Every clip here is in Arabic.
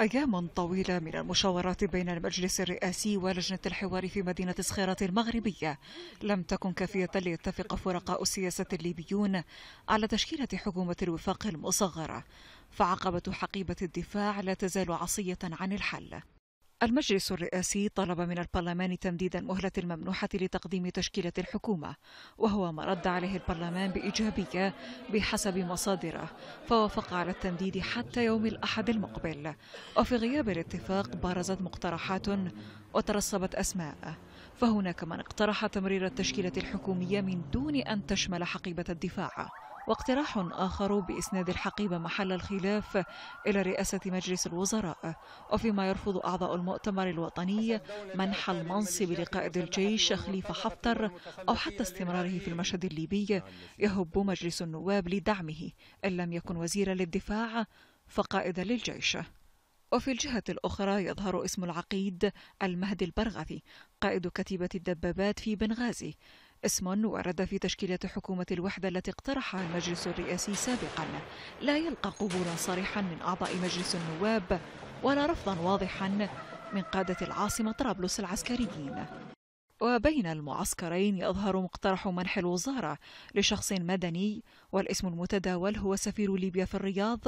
أيام طويلة من المشاورات بين المجلس الرئاسي ولجنة الحوار في مدينة صخيرة المغربية لم تكن كافية ليتفق فرقاء السياسة الليبيون على تشكيلة حكومة الوفاق المصغرة فعقبة حقيبة الدفاع لا تزال عصية عن الحل المجلس الرئاسي طلب من البرلمان تمديد المهلة الممنوحة لتقديم تشكيلة الحكومة وهو ما رد عليه البرلمان بإيجابية بحسب مصادره فوافق على التمديد حتى يوم الأحد المقبل وفي غياب الاتفاق برزت مقترحات وترسبت أسماء فهناك من اقترح تمرير التشكيلة الحكومية من دون أن تشمل حقيبة الدفاع واقتراح آخر بإسناد الحقيبة محل الخلاف إلى رئاسة مجلس الوزراء وفيما يرفض أعضاء المؤتمر الوطني منح المنصب لقائد الجيش خليفة حفتر أو حتى استمراره في المشهد الليبي يهب مجلس النواب لدعمه إن لم يكن وزيرا للدفاع فقائدا للجيش وفي الجهة الأخرى يظهر اسم العقيد المهدي البرغثي قائد كتيبة الدبابات في بنغازي اسم ورد في تشكيلة حكومة الوحدة التي اقترحها المجلس الرئاسي سابقا لا يلقى قبولا صريحا من أعضاء مجلس النواب ولا رفضا واضحا من قادة العاصمة طرابلس العسكريين وبين المعسكرين يظهر مقترح منح الوزارة لشخص مدني والاسم المتداول هو سفير ليبيا في الرياض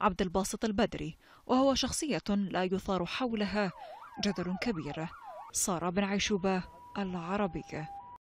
عبد الباسط البدري وهو شخصية لا يثار حولها جدل كبير سارة بن عيشوبة العربية